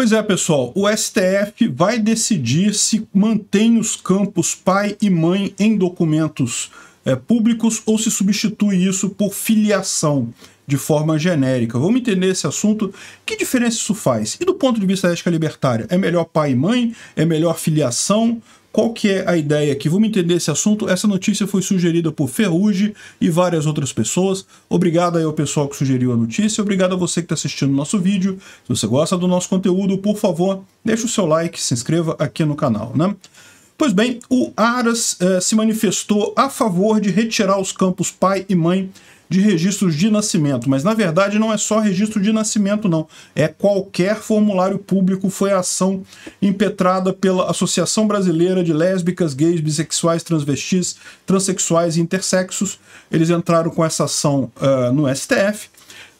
Pois é, pessoal, o STF vai decidir se mantém os campos pai e mãe em documentos é, públicos ou se substitui isso por filiação de forma genérica. Vamos entender esse assunto. Que diferença isso faz? E do ponto de vista da ética libertária, é melhor pai e mãe? É melhor filiação? Qual que é a ideia aqui? Vamos entender esse assunto. Essa notícia foi sugerida por Ferruge e várias outras pessoas. Obrigado aí ao pessoal que sugeriu a notícia. Obrigado a você que está assistindo o nosso vídeo. Se você gosta do nosso conteúdo, por favor, deixe o seu like, se inscreva aqui no canal, né? Pois bem, o Aras eh, se manifestou a favor de retirar os campos pai e mãe de registros de nascimento, mas na verdade não é só registro de nascimento, não. É qualquer formulário público foi a ação impetrada pela Associação Brasileira de Lésbicas, Gays, Bissexuais, Transvestis, Transsexuais e Intersexos. Eles entraram com essa ação uh, no STF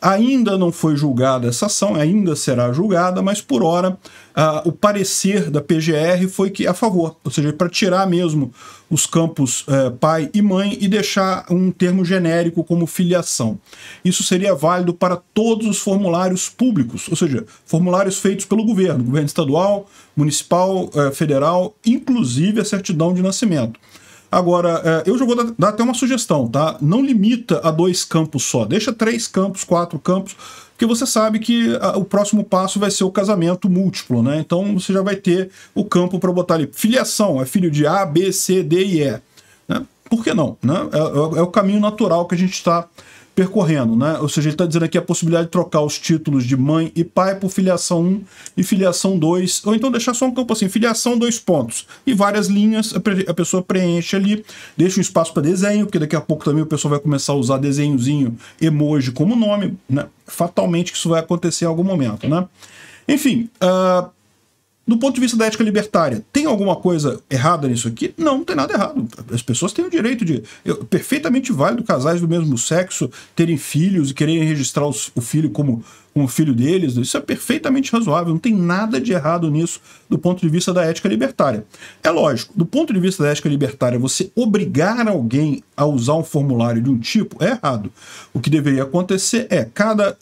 Ainda não foi julgada essa ação, ainda será julgada, mas por hora ah, o parecer da PGR foi que é a favor, ou seja, para tirar mesmo os campos eh, pai e mãe e deixar um termo genérico como filiação. Isso seria válido para todos os formulários públicos, ou seja, formulários feitos pelo governo, governo estadual, municipal, eh, federal, inclusive a certidão de nascimento. Agora, é, eu já vou dar até uma sugestão, tá? Não limita a dois campos só. Deixa três campos, quatro campos, porque você sabe que o próximo passo vai ser o casamento múltiplo, né? Então você já vai ter o campo para botar ali. Filiação, é filho de A, B, C, D e E. Né? Por que não? Né? É, é, é o caminho natural que a gente está percorrendo, né? Ou seja, ele está dizendo aqui a possibilidade de trocar os títulos de mãe e pai por filiação 1 e filiação 2, ou então deixar só um campo assim, filiação dois pontos, e várias linhas a pessoa preenche ali, deixa um espaço para desenho, porque daqui a pouco também o pessoal vai começar a usar desenhozinho emoji como nome, né? Fatalmente que isso vai acontecer em algum momento, né? Enfim, uh, do ponto de vista da ética libertária, tem alguma coisa errada nisso aqui? Não, não tem nada errado. As pessoas têm o direito de. Eu, perfeitamente válido casais do mesmo sexo terem filhos e quererem registrar os, o filho como, como filho deles. Isso é perfeitamente razoável. Não tem nada de errado nisso do ponto de vista da ética libertária. É lógico, do ponto de vista da ética libertária, você obrigar alguém a usar um formulário de um tipo é errado. O que deveria acontecer é cada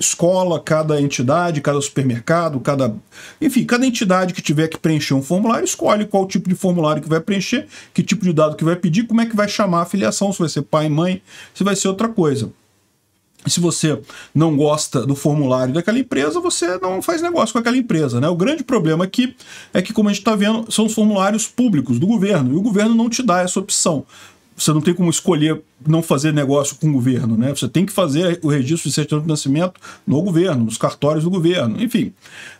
escola, cada entidade, cada supermercado, cada. Enfim, cada entidade que tiver que preencher um formulário, escolhe qual tipo de formulário que vai preencher, que tipo de dado que vai pedir, como é que vai chamar a filiação, se vai ser pai, mãe, se vai ser outra coisa. Se você não gosta do formulário daquela empresa, você não faz negócio com aquela empresa. Né? O grande problema aqui é que, como a gente está vendo, são os formulários públicos do governo, e o governo não te dá essa opção. Você não tem como escolher não fazer negócio com o governo, né? Você tem que fazer o registro de certidão de nascimento no governo, nos cartórios do governo, enfim.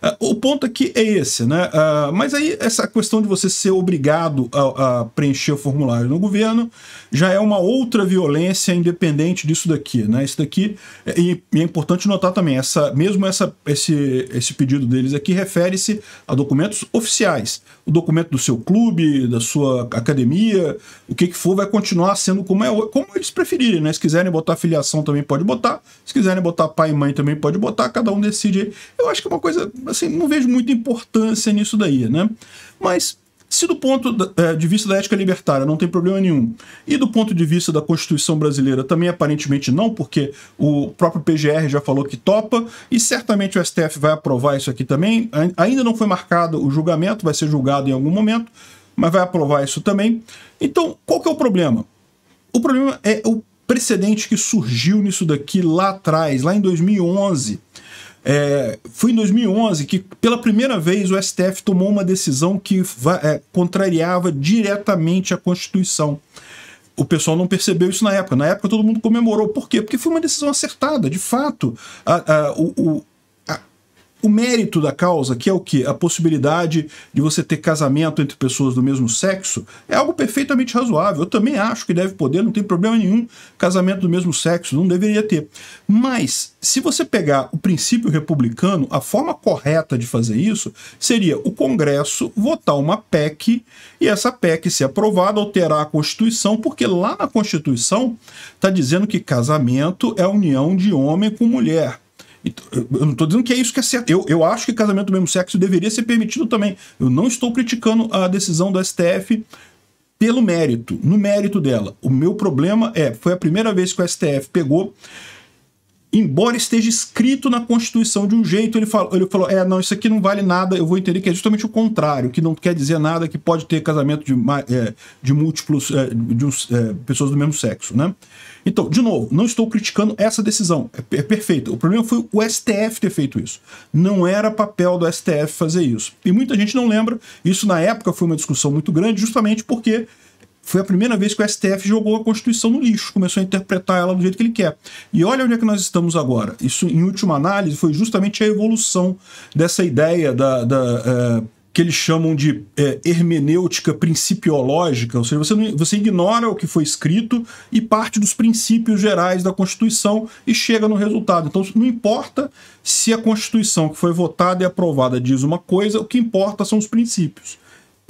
É, o ponto aqui é esse, né? É, mas aí essa questão de você ser obrigado a, preencher o formulário no governo já é uma outra violência independente disso daqui, né? Isso daqui é, e, é importante notar também essa mesmo essa esse esse pedido deles aqui refere-se a documentos oficiais, o documento do seu clube, da sua academia, o que que for vai continuar sendo como é como como eles preferirem, né? Se quiserem botar filiação também pode botar, se quiserem botar pai e mãe também pode botar, cada um decide. Eu acho que é uma coisa, assim, não vejo muita importância nisso daí, né? Mas se do ponto é, de vista da ética libertária não tem problema nenhum, e do ponto de vista da Constituição brasileira também aparentemente não, porque o próprio PGR já falou que topa, e certamente o STF vai aprovar isso aqui também. Ainda não foi marcado o julgamento, vai ser julgado em algum momento, mas vai aprovar isso também. Então, qual que é o problema? O problema é o precedente que surgiu nisso daqui lá atrás, lá em 2011. É, foi em 2011 que, pela primeira vez, o STF tomou uma decisão que é, contrariava diretamente a Constituição. O pessoal não percebeu isso na época. Na época todo mundo comemorou. Por quê? Porque foi uma decisão acertada. De fato, a, a, o, o mérito da causa, que é o que? A possibilidade de você ter casamento entre pessoas do mesmo sexo, é algo perfeitamente razoável. Eu também acho que deve poder, não tem problema nenhum. Casamento do mesmo sexo não deveria ter. Mas, se você pegar o princípio republicano, a forma correta de fazer isso seria o Congresso votar uma PEC e essa PEC ser aprovada, alterar a Constituição, porque lá na Constituição está dizendo que casamento é união de homem com mulher. Eu não estou dizendo que é isso que é certo. Eu, eu acho que casamento do mesmo sexo deveria ser permitido também. Eu não estou criticando a decisão do STF pelo mérito, no mérito dela. O meu problema é, foi a primeira vez que o STF pegou embora esteja escrito na Constituição de um jeito, ele falou, ele falou: é, não, isso aqui não vale nada, eu vou entender que é justamente o contrário, que não quer dizer nada, que pode ter casamento de, é, de múltiplos, é, de uns, é, pessoas do mesmo sexo, né? Então, de novo, não estou criticando essa decisão, é, é perfeita. O problema foi o STF ter feito isso. Não era papel do STF fazer isso. E muita gente não lembra, isso na época foi uma discussão muito grande, justamente porque foi a primeira vez que o STF jogou a Constituição no lixo, começou a interpretar ela do jeito que ele quer. E olha onde é que nós estamos agora. Isso, em última análise, foi justamente a evolução dessa ideia da. da é, que eles chamam de é, hermenêutica principiológica, ou seja, você, não, você ignora o que foi escrito e parte dos princípios gerais da Constituição e chega no resultado. Então, não importa se a Constituição que foi votada e aprovada diz uma coisa, o que importa são os princípios.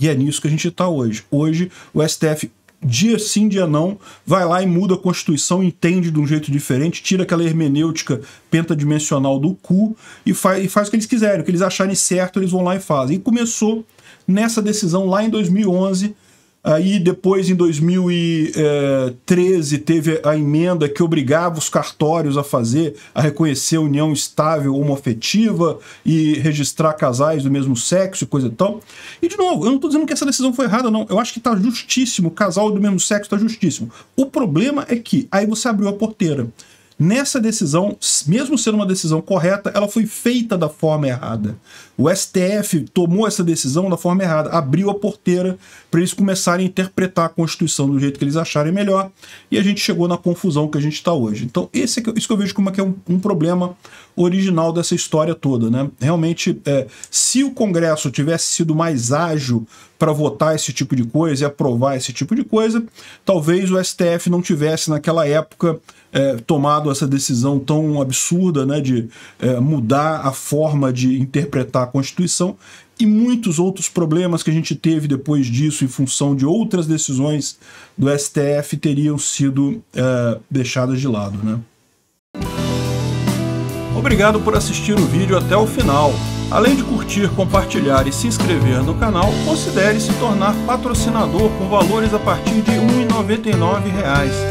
E é nisso que a gente está hoje. Hoje, o STF dia sim, dia não, vai lá e muda a Constituição, entende de um jeito diferente, tira aquela hermenêutica pentadimensional do cu e faz, e faz o que eles quiserem, o que eles acharem certo, eles vão lá e fazem. E começou nessa decisão lá em 2011 Aí depois, em 2013, eh, teve a emenda que obrigava os cartórios a fazer, a reconhecer a união estável homoafetiva e registrar casais do mesmo sexo e coisa e tal. E, de novo, eu não estou dizendo que essa decisão foi errada, não. Eu acho que está justíssimo, casal do mesmo sexo está justíssimo. O problema é que aí você abriu a porteira. Nessa decisão, mesmo sendo uma decisão correta, ela foi feita da forma errada. O STF tomou essa decisão da forma errada, abriu a porteira para eles começarem a interpretar a Constituição do jeito que eles acharem melhor, e a gente chegou na confusão que a gente está hoje. Então, esse é, isso que eu vejo como é, é um, um, problema original dessa história toda. Né? Realmente, é, se o Congresso tivesse sido mais ágil para votar esse tipo de coisa e aprovar esse tipo de coisa, talvez o STF não tivesse naquela época é, tomado essa decisão tão absurda né, de é, mudar a forma de interpretar a Constituição e muitos outros problemas que a gente teve depois disso, em função de outras decisões do STF, teriam sido é, deixadas de lado. Né? Obrigado por assistir o vídeo até o final. Além de curtir, compartilhar e se inscrever no canal, considere se tornar patrocinador com valores a partir de R$ 1,99